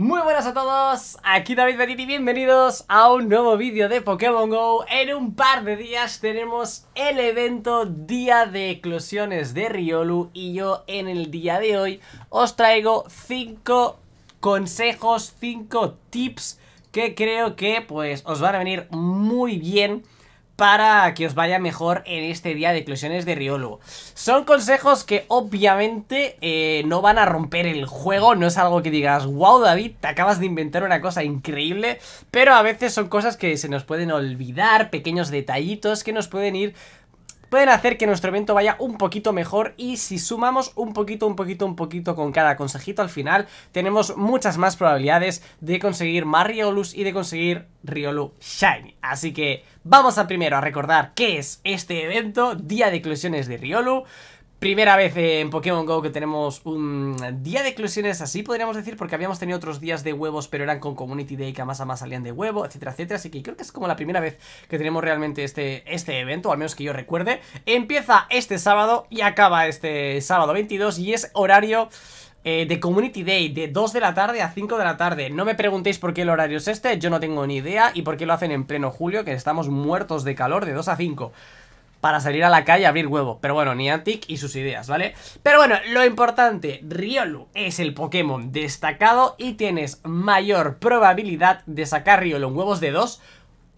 Muy buenas a todos, aquí David Petit y bienvenidos a un nuevo vídeo de Pokémon GO En un par de días tenemos el evento Día de Eclosiones de Riolu Y yo en el día de hoy os traigo 5 consejos, 5 tips que creo que pues os van a venir muy bien para que os vaya mejor en este día de eclosiones de Riolo. Son consejos que obviamente eh, no van a romper el juego, no es algo que digas, wow David, te acabas de inventar una cosa increíble, pero a veces son cosas que se nos pueden olvidar, pequeños detallitos que nos pueden ir pueden hacer que nuestro evento vaya un poquito mejor y si sumamos un poquito, un poquito, un poquito con cada consejito al final, tenemos muchas más probabilidades de conseguir más Riolus y de conseguir Riolu Shiny. Así que vamos a primero a recordar qué es este evento, Día de Eclosiones de Riolu. Primera vez en Pokémon GO que tenemos un día de exclusiones, así podríamos decir, porque habíamos tenido otros días de huevos, pero eran con Community Day, que más a más salían de huevo, etcétera, etcétera. Así que creo que es como la primera vez que tenemos realmente este, este evento, o al menos que yo recuerde. Empieza este sábado y acaba este sábado 22 y es horario... Eh, de Community Day de 2 de la tarde a 5 de la tarde. No me preguntéis por qué el horario es este, yo no tengo ni idea y por qué lo hacen en pleno julio, que estamos muertos de calor de 2 a 5 para salir a la calle a abrir huevo. Pero bueno, Niantic y sus ideas, ¿vale? Pero bueno, lo importante, Riolu es el Pokémon destacado y tienes mayor probabilidad de sacar Riolu en huevos de dos.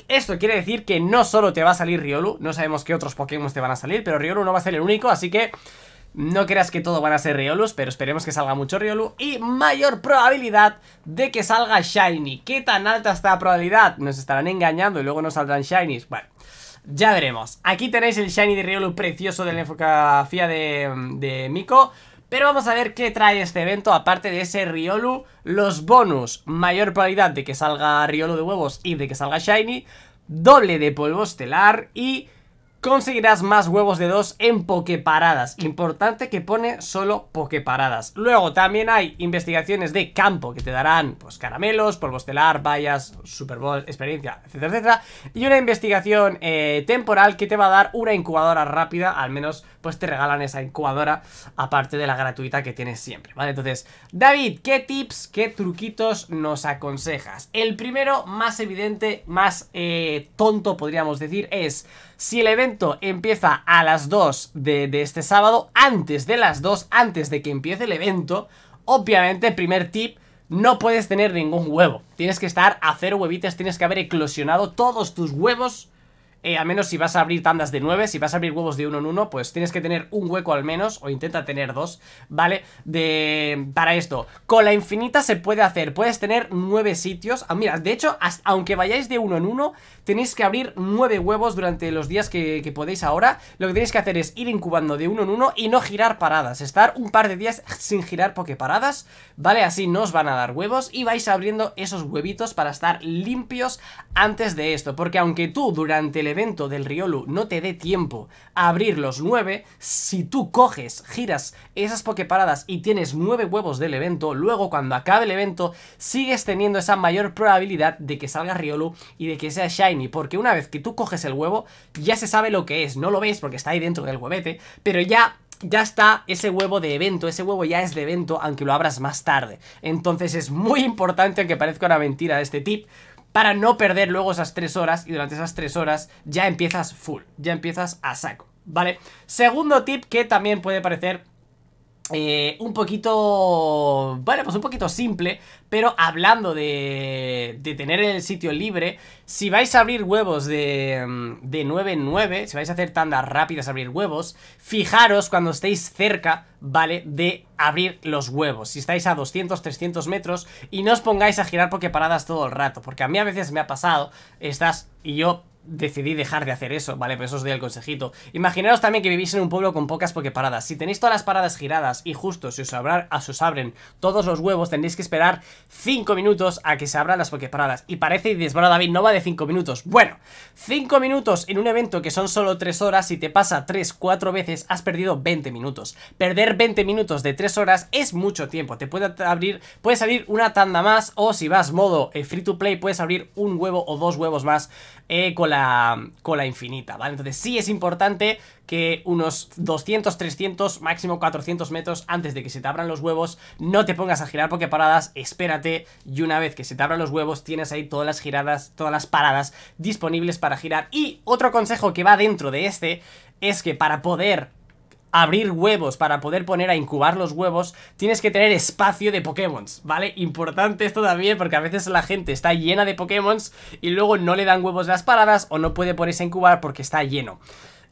esto quiere decir que no solo te va a salir Riolu, no sabemos qué otros Pokémon te van a salir, pero Riolu no va a ser el único, así que no creas que todo van a ser Riolus, pero esperemos que salga mucho Riolu y mayor probabilidad de que salga Shiny. ¿Qué tan alta está la probabilidad? Nos estarán engañando y luego no saldrán Shinies. Bueno, ya veremos. Aquí tenéis el Shiny de Riolu precioso de la enfocafía de, de Miko. Pero vamos a ver qué trae este evento, aparte de ese Riolu, los bonus, mayor probabilidad de que salga Riolu de huevos y de que salga Shiny, doble de polvo estelar y conseguirás más huevos de dos en pokeparadas. Importante que pone solo pokeparadas. Luego también hay investigaciones de campo que te darán pues caramelos, polvo estelar, vallas, Super Bowl, experiencia, etcétera, Y una investigación eh, temporal que te va a dar una incubadora rápida, al menos pues te regalan esa incubadora aparte de la gratuita que tienes siempre, ¿vale? Entonces, David, ¿qué tips, qué truquitos nos aconsejas? El primero, más evidente, más eh, tonto podríamos decir, es si el evento empieza a las 2 de, de este sábado, antes de las 2, antes de que empiece el evento, obviamente, primer tip, no puedes tener ningún huevo. Tienes que estar a cero huevitas, tienes que haber eclosionado todos tus huevos eh, a menos si vas a abrir tandas de 9, si vas a abrir huevos de uno en uno, pues tienes que tener un hueco al menos, o intenta tener dos, ¿vale? De, para esto. Con la infinita se puede hacer, puedes tener 9 sitios. Ah, mira, de hecho, aunque vayáis de uno en uno, tenéis que abrir 9 huevos durante los días que, podéis ahora. Lo que tenéis que hacer es ir incubando de uno en uno y no girar paradas. Estar un par de días sin girar porque paradas, ¿vale? Así no os van a dar huevos y vais abriendo esos huevitos para estar limpios antes de esto. Porque aunque tú durante el evento del Riolu no te dé tiempo a abrir los 9, si tú coges, giras esas Pokeparadas y tienes nueve huevos del evento, luego cuando acabe el evento sigues teniendo esa mayor probabilidad de que salga Riolu y de que sea Shiny, porque una vez que tú coges el huevo ya se sabe lo que es, no lo ves porque está ahí dentro del huevete, pero ya ya está ese huevo de evento, ese huevo ya es de evento, aunque lo abras más tarde. Entonces es muy importante, aunque parezca una mentira este tip, para no perder luego esas tres horas y durante esas tres horas ya empiezas full, ya empiezas a saco, ¿vale? Segundo tip que también puede parecer eh, un poquito, bueno, pues un poquito simple, pero hablando de, de tener el sitio libre, si vais a abrir huevos de, de 9 en 9, si vais a hacer tandas rápidas a abrir huevos, fijaros cuando estéis cerca, ¿vale? De abrir los huevos, si estáis a 200, 300 metros y no os pongáis a girar porque paradas todo el rato, porque a mí a veces me ha pasado, estás y yo decidí dejar de hacer eso, ¿vale? pues eso os doy el consejito. Imaginaros también que vivís en un pueblo con pocas paradas Si tenéis todas las paradas giradas y justo si os, abran, a ah, abren todos los huevos, tendréis que esperar 5 minutos a que se abran las paradas Y parece, y dices, bueno, David, no va de 5 minutos. Bueno, 5 minutos en un evento que son solo 3 horas, si te pasa 3, 4 veces, has perdido 20 minutos. Perder 20 minutos de 3 horas es mucho tiempo. Te puede abrir, puede salir una tanda más o si vas modo eh, free to play, puedes abrir un huevo o dos huevos más eh, con cola, cola infinita, ¿vale? Entonces sí es importante que unos 200, 300, máximo 400 metros antes de que se te abran los huevos, no te pongas a girar porque paradas, espérate y una vez que se te abran los huevos tienes ahí todas las giradas, todas las paradas disponibles para girar. Y otro consejo que va dentro de este es que para poder abrir huevos para poder poner a incubar los huevos, tienes que tener espacio de Pokémon, ¿vale? Importante esto también porque a veces la gente está llena de Pokémon y luego no le dan huevos las paradas o no puede ponerse a incubar porque está lleno.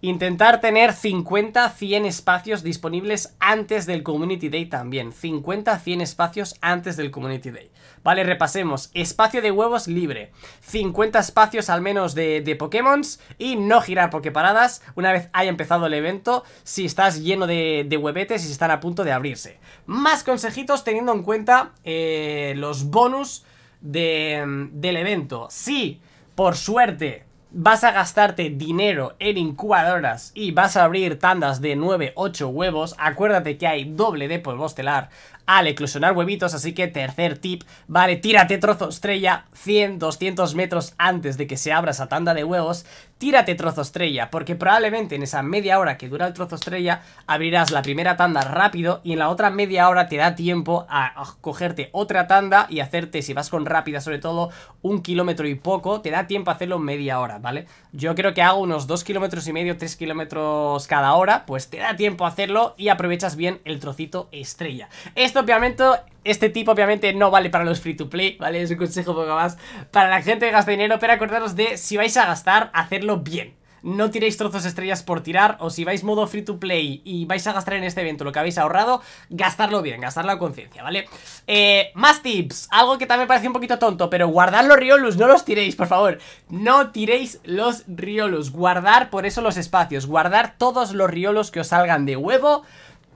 Intentar tener 50, 100 espacios disponibles antes del Community Day también. 50, 100 espacios antes del Community Day. Vale, repasemos. Espacio de huevos libre. 50 espacios al menos de, de Pokémon y no girar Poképaradas una vez haya empezado el evento si estás lleno de, de huevetes y si están a punto de abrirse. Más consejitos teniendo en cuenta eh, los bonus del evento. sí por suerte, vas a gastarte dinero en incubadoras y vas a abrir tandas de 9, 8 huevos, acuérdate que hay doble de polvo estelar, al eclosionar huevitos, así que tercer tip, vale, tírate trozo estrella 100, 200 metros antes de que se abra esa tanda de huevos, tírate trozo estrella, porque probablemente en esa media hora que dura el trozo estrella abrirás la primera tanda rápido y en la otra media hora te da tiempo a, cogerte otra tanda y hacerte, si vas con rápida sobre todo, un kilómetro y poco, te da tiempo a hacerlo media hora, ¿vale? Yo creo que hago unos 2 kilómetros y medio, 3 kilómetros cada hora, pues te da tiempo a hacerlo y aprovechas bien el trocito estrella. Esto obviamente, este tipo obviamente no vale para los free to play, ¿vale? Es un consejo poco más para la gente que gasta dinero, pero acordaros de si vais a gastar, hacerlo bien. No tiréis trozos estrellas por tirar, o si vais modo free to play y vais a gastar en este evento lo que habéis ahorrado, gastarlo bien, gastarlo la conciencia, ¿vale? Eh, más tips, algo que también parece un poquito tonto, pero guardar los riolos, no los tiréis, por favor. No tiréis los riolus, guardar por eso los espacios, guardar todos los riolos que os salgan de huevo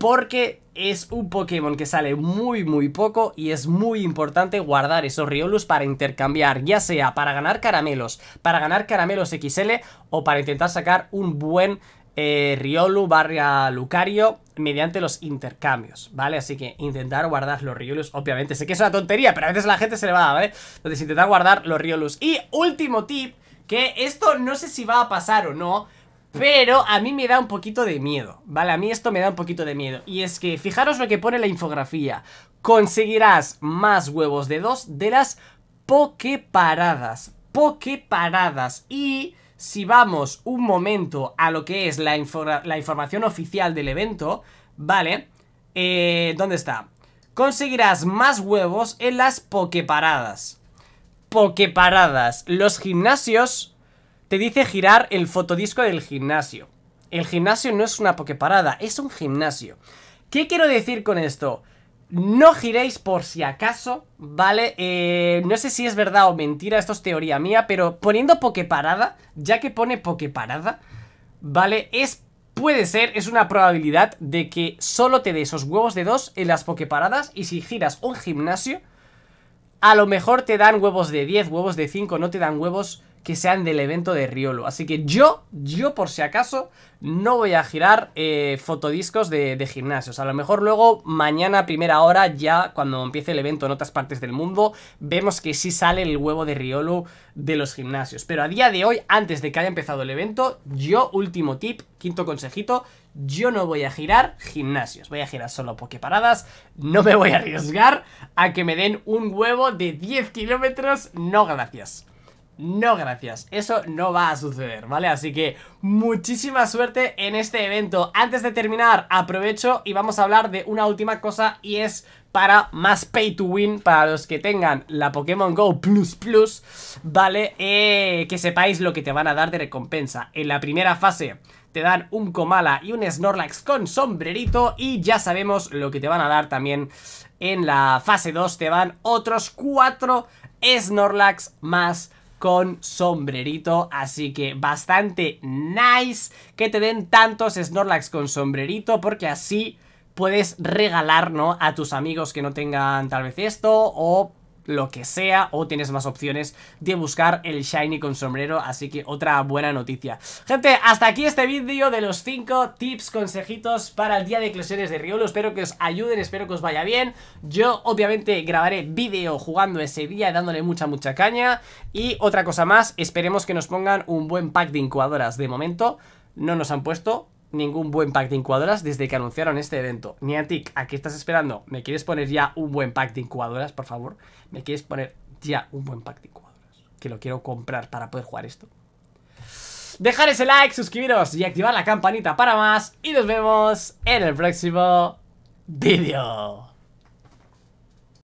porque es un Pokémon que sale muy muy poco y es muy importante guardar esos Riolus para intercambiar, ya sea para ganar caramelos, para ganar caramelos XL o para intentar sacar un buen eh, Riolu barra Lucario mediante los intercambios, ¿vale? Así que intentar guardar los Riolus, obviamente, sé que es una tontería, pero a veces la gente se le va, ¿vale? Entonces intentar guardar los Riolus. Y último tip, que esto no sé si va a pasar o no, pero a mí me da un poquito de miedo, ¿vale? A mí esto me da un poquito de miedo. Y es que fijaros lo que pone la infografía. Conseguirás más huevos de dos de las pokeparadas. Pokeparadas. Y si vamos un momento a lo que es la, información oficial del evento, ¿vale? Eh, ¿Dónde está? Conseguirás más huevos en las pokeparadas. Pokeparadas. Los gimnasios dice girar el fotodisco del gimnasio. El gimnasio no es una pokeparada, es un gimnasio. ¿Qué quiero decir con esto? No giréis por si acaso, ¿vale? Eh, no sé si es verdad o mentira, esto es teoría mía, pero poniendo pokeparada, ya que pone pokeparada, ¿vale? Es puede ser, es una probabilidad de que solo te dé esos huevos de dos en las pokeparadas y si giras un gimnasio, a lo mejor te dan huevos de 10, huevos de 5, no te dan huevos que sean del evento de Riolo. Así que yo, yo por si acaso, no voy a girar eh, fotodiscos de, gimnasios. A lo mejor luego, mañana primera hora, ya cuando empiece el evento en otras partes del mundo, vemos que sí sale el huevo de Riolo de los gimnasios. Pero a día de hoy, antes de que haya empezado el evento, yo, último tip, quinto consejito, yo no voy a girar gimnasios, voy a girar solo pokeparadas, no me voy a arriesgar a que me den un huevo de 10 kilómetros, no gracias. No, gracias, eso no va a suceder, ¿vale? Así que muchísima suerte en este evento Antes de terminar, aprovecho y vamos a hablar de una última cosa Y es para más pay to win para los que tengan la Pokémon GO Plus Plus, ¿vale? Eh, que sepáis lo que te van a dar de recompensa. En la primera fase te dan un Komala y un Snorlax con sombrerito y ya sabemos lo que te van a dar también en la fase 2. Te dan otros 4 Snorlax más con sombrerito, así que bastante nice que te den tantos Snorlax con sombrerito porque así puedes regalar, ¿no? A tus amigos que no tengan tal vez esto o lo que sea o tienes más opciones de buscar el shiny con sombrero, así que otra buena noticia. Gente, hasta aquí este vídeo de los 5 tips, consejitos para el día de eclosiones de Riolo, espero que os ayuden, espero que os vaya bien, yo obviamente grabaré vídeo jugando ese día, dándole mucha mucha caña y otra cosa más, esperemos que nos pongan un buen pack de incubadoras, de momento no nos han puesto, ningún buen pack de incubadoras desde que anunciaron este evento. Niantic, ¿a qué estás esperando? ¿Me quieres poner ya un buen pack de incubadoras, por favor? ¿Me quieres poner ya un buen pack de incubadoras? Que lo quiero comprar para poder jugar esto. Dejar ese like, suscribiros y activar la campanita para más. Y nos vemos en el próximo vídeo.